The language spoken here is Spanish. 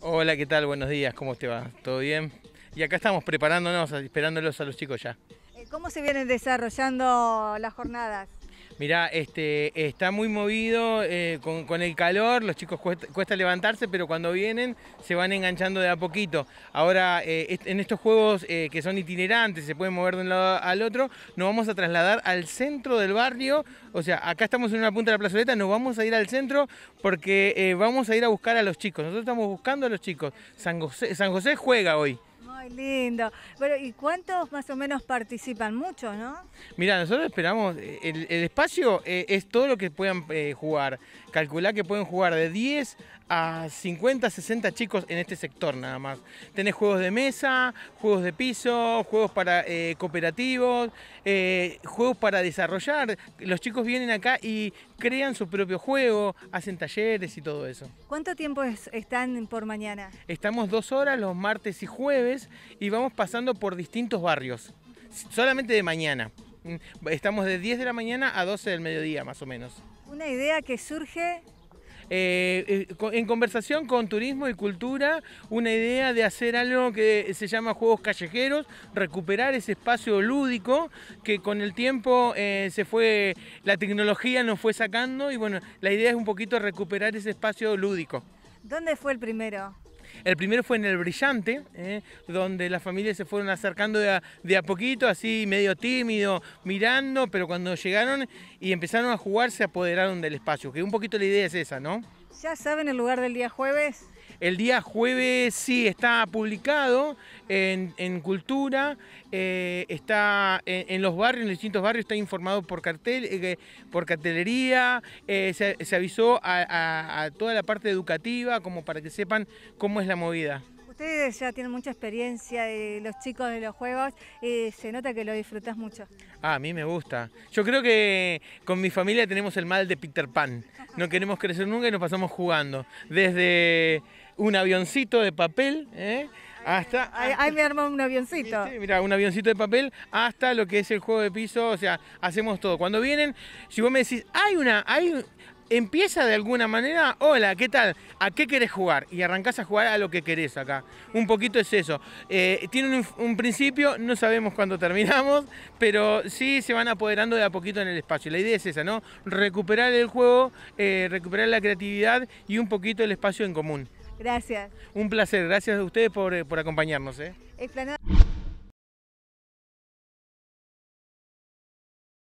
Hola, ¿qué tal? Buenos días, ¿cómo te va? ¿Todo bien? Y acá estamos preparándonos, esperándolos a los chicos ya. Eh, ¿Cómo se vienen desarrollando las jornadas? Mirá, este, está muy movido eh, con, el calor, los chicos cuesta, levantarse, pero cuando vienen se van enganchando de a poquito. Ahora, eh, en estos juegos eh, que son itinerantes, se pueden mover de un lado al otro, nos vamos a trasladar al centro del barrio. O sea, acá estamos en una punta de la plazoleta, nos vamos a ir al centro porque vamos a ir a buscar a los chicos. Nosotros estamos buscando a los chicos. San José juega hoy. ¡Muy lindo. Bueno, ¿y cuántos más o menos participan? mucho ¿no? Mira, nosotros esperamos, eh, el, espacio eh, es todo lo que puedan eh, jugar. calcular que pueden jugar de 10 a 50, 60 chicos en este sector nada más. Tenés juegos de mesa, juegos de piso, juegos para cooperativos, juegos para desarrollar. Los chicos vienen acá y crean su propio juego, hacen talleres y todo eso. ¿Cuánto tiempo están por mañana? Estamos dos horas los martes y jueves y vamos pasando por distintos barrios, solamente de mañana. Mm, estamos de 10 de la mañana a 12 del mediodía más o menos. Una idea que surge eh, eh, en conversación con Turismo y Cultura, una idea de hacer algo que se llama Juegos Callejeros, recuperar ese espacio lúdico que con el tiempo eh, fue, la tecnología nos fue sacando y bueno, la idea es un poquito recuperar ese espacio lúdico. ¿Dónde fue el primero? El primero fue en El Brillante, ¿eh? donde las familias se fueron acercando de a, de a, poquito, así medio tímido, mirando, pero cuando llegaron y empezaron a jugar se apoderaron del espacio, que un poquito la idea es esa, ¿no? ¿Ya saben el lugar del día jueves? El día jueves sí está publicado en, Cultura, eh, está en, los barrios, en los distintos barrios, está informado por cartel, eh, por cartelería, eh, se, avisó a, a toda la parte educativa como para que sepan cómo es la movida. Ustedes ya tienen mucha experiencia de los chicos de los juegos y se nota que lo disfrutas mucho. Ah, a mí me gusta. Yo creo que con mi familia tenemos el mal de Peter Pan. No queremos crecer nunca y nos pasamos jugando. Desde un avioncito de papel ¿eh? hasta... Ahí, me armó un avioncito. Sí, mira, un avioncito de papel hasta lo que es el juego de piso. O sea, hacemos todo. Cuando vienen, si vos me decís, hay una... Hay, empieza de alguna manera, hola, ¿qué tal? ¿A qué querés jugar? Y arrancás a jugar a lo que querés acá. Un poquito es eso. Eh, tiene un, principio, no sabemos cuándo terminamos, pero sí se van apoderando de a poquito en el espacio. La idea es esa, ¿no? Recuperar el juego, eh, recuperar la creatividad y un poquito el espacio en común. Gracias. Un placer, gracias a ustedes por, eh, acompañarnos. ¿eh?